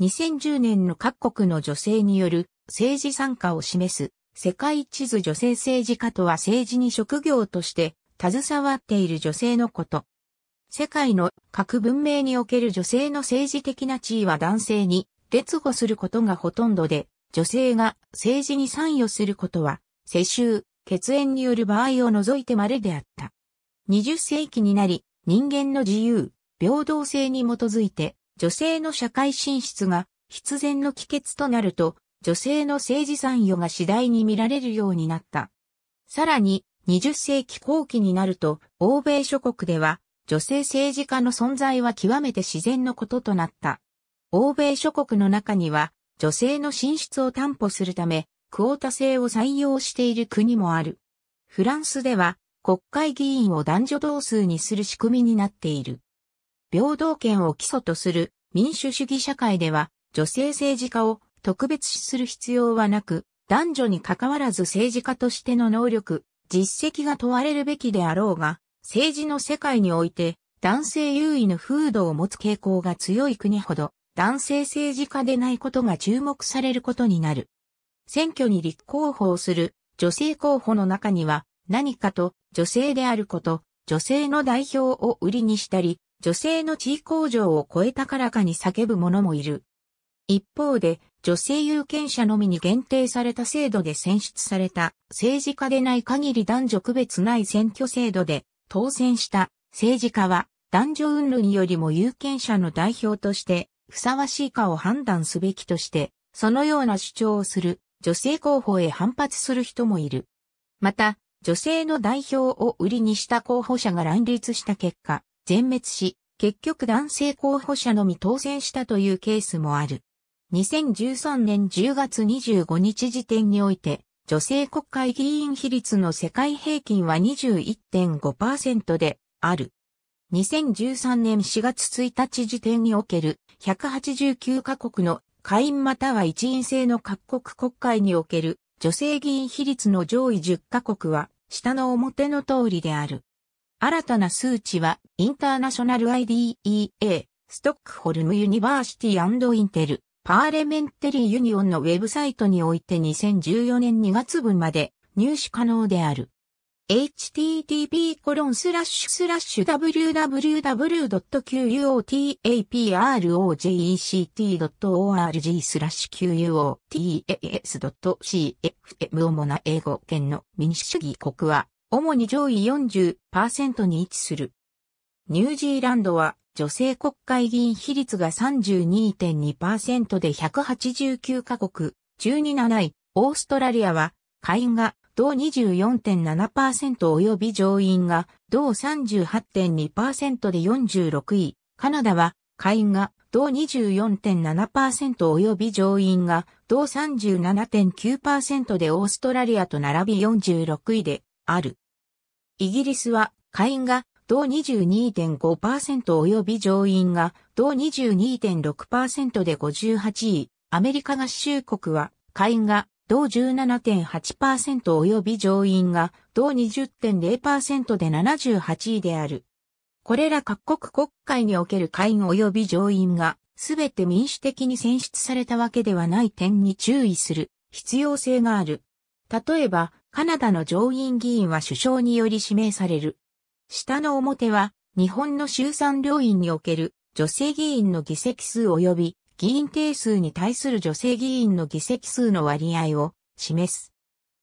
2010年の各国の女性による政治参加を示す世界地図女性政治家とは政治に職業として携わっている女性のこと。世界の各文明における女性の政治的な地位は男性に劣後することがほとんどで、女性が政治に参与することは、世襲、血縁による場合を除いて稀であった。20世紀になり、人間の自由、平等性に基づいて、女性の社会進出が必然の帰結となると、女性の政治参与が次第に見られるようになった。さらに、20世紀後期になると、欧米諸国では、女性政治家の存在は極めて自然のこととなった。欧米諸国の中には、女性の進出を担保するため、クオータ制を採用している国もある。フランスでは、国会議員を男女同数にする仕組みになっている。平等権を基礎とする民主主義社会では、女性政治家を特別視する必要はなく、男女に関わらず政治家としての能力、実績が問われるべきであろうが、政治の世界において、男性優位の風土を持つ傾向が強い国ほど、男性政治家でないことが注目されることになる。選挙に立候補をする女性候補の中には、何かと女性であること、女性の代表を売りにしたり、女性の地位向上を超えたからかに叫ぶ者もいる。一方で、女性有権者のみに限定された制度で選出された政治家でない限り男女区別ない選挙制度で当選した政治家は男女云々よりも有権者の代表としてふさわしいかを判断すべきとして、そのような主張をする女性候補へ反発する人もいる。また、女性の代表を売りにした候補者が乱立した結果、全滅し、結局男性候補者のみ当選したというケースもある。2013年10月25日時点において、女性国会議員比率の世界平均は21.5%である。2013年4月1日時点における189カ国の会員または一員制の各国国会における女性議員比率の上位10カ国は下の表の通りである。新たな数値は、インターナショナル IDEA、ストックホルムユニバーシティインテル、パーレメンテリーユニオンのウェブサイトにおいて2014年2月分まで入手可能である。http://www.qutapr.ject.org o QUOTAS.cfm 主な英語圏の民主主義国は主に上位40%に位置する。ニュージーランドは女性国会議員比率が32.2%で189カ国、12七位、オーストラリアは下院が同24.7%及び上院が同38.2%で46位、カナダは下院が同24.7%及び上院が同37.9%でオーストラリアと並び46位である。イギリスは下院が同22.5%及び上院が同22.6%で58位、アメリカ合衆国は下院が同17.8%及び上院が同20.0%で78位である。これら各国国会における下院及び上院が全て民主的に選出されたわけではない点に注意する必要性がある。例えば、カナダの上院議員は首相により指名される。下の表は、日本の衆参両院における女性議員の議席数及び議員定数に対する女性議員の議席数の割合を示す。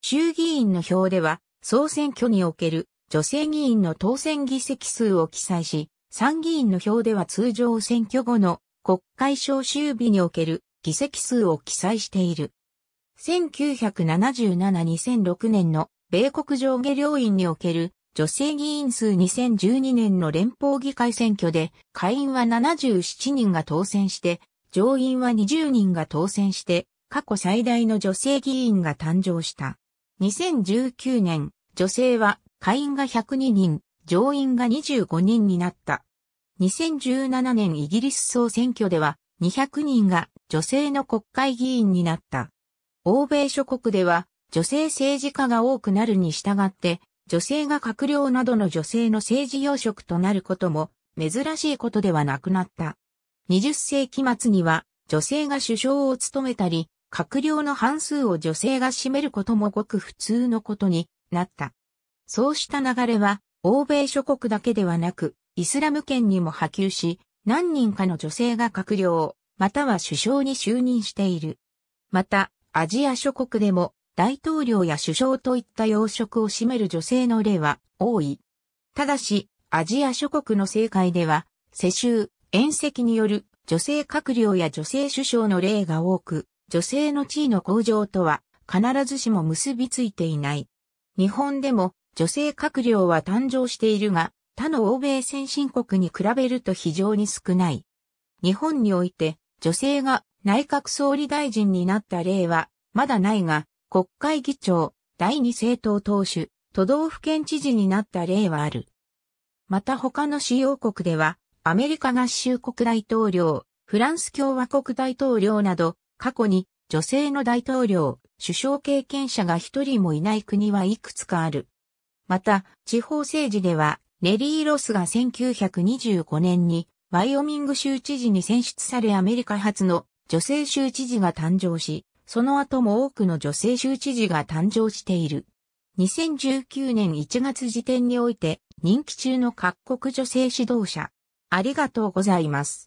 衆議院の表では、総選挙における女性議員の当選議席数を記載し、参議院の表では通常選挙後の国会召集日における議席数を記載している。1977-2006年の米国上下両院における女性議員数2012年の連邦議会選挙で下院は77人が当選して上院は20人が当選して過去最大の女性議員が誕生した。2019年女性は下院が102人、上院が25人になった。2017年イギリス総選挙では200人が女性の国会議員になった。欧米諸国では女性政治家が多くなるに従って、女性が閣僚などの女性の政治要職となることも珍しいことではなくなった。20世紀末には女性が首相を務めたり、閣僚の半数を女性が占めることもごく普通のことになった。そうした流れは欧米諸国だけではなく、イスラム圏にも波及し、何人かの女性が閣僚、または首相に就任している。また、アジア諸国でも大統領や首相といった要職を占める女性の例は多い。ただし、アジア諸国の政界では、世襲、遠石による女性閣僚や女性首相の例が多く、女性の地位の向上とは必ずしも結びついていない。日本でも女性閣僚は誕生しているが、他の欧米先進国に比べると非常に少ない。日本において女性が内閣総理大臣になった例は、まだないが、国会議長、第二政党党首、都道府県知事になった例はある。また他の主要国では、アメリカ合衆国大統領、フランス共和国大統領など、過去に女性の大統領、首相経験者が一人もいない国はいくつかある。また、地方政治では、ネリー・ロスが1925年にワイオミング州知事に選出されアメリカ初の女性州知事が誕生し、その後も多くの女性州知事が誕生している。2019年1月時点において人気中の各国女性指導者。ありがとうございます。